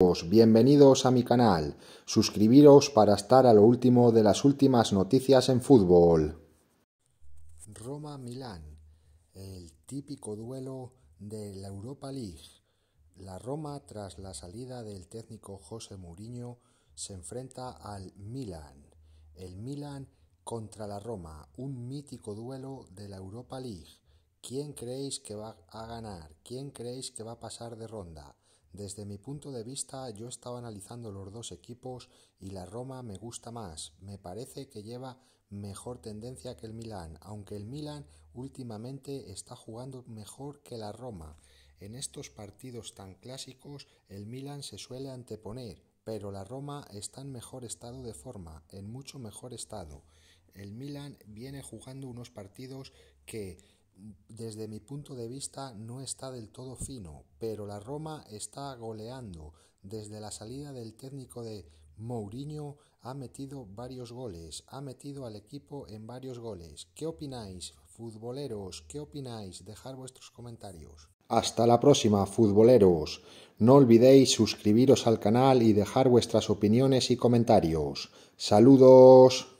Pues bienvenidos a mi canal. Suscribiros para estar a lo último de las últimas noticias en fútbol. Roma-Milán. El típico duelo de la Europa League. La Roma, tras la salida del técnico José Mourinho, se enfrenta al Milán. El Milán contra la Roma, un mítico duelo de la Europa League. ¿Quién creéis que va a ganar? ¿Quién creéis que va a pasar de ronda? Desde mi punto de vista yo estaba analizando los dos equipos y la Roma me gusta más, me parece que lleva mejor tendencia que el Milan, aunque el Milan últimamente está jugando mejor que la Roma. En estos partidos tan clásicos el Milan se suele anteponer, pero la Roma está en mejor estado de forma, en mucho mejor estado. El Milan viene jugando unos partidos que desde mi punto de vista no está del todo fino, pero la Roma está goleando. Desde la salida del técnico de Mourinho ha metido varios goles, ha metido al equipo en varios goles. ¿Qué opináis, futboleros? ¿Qué opináis? Dejar vuestros comentarios. Hasta la próxima, futboleros. No olvidéis suscribiros al canal y dejar vuestras opiniones y comentarios. Saludos.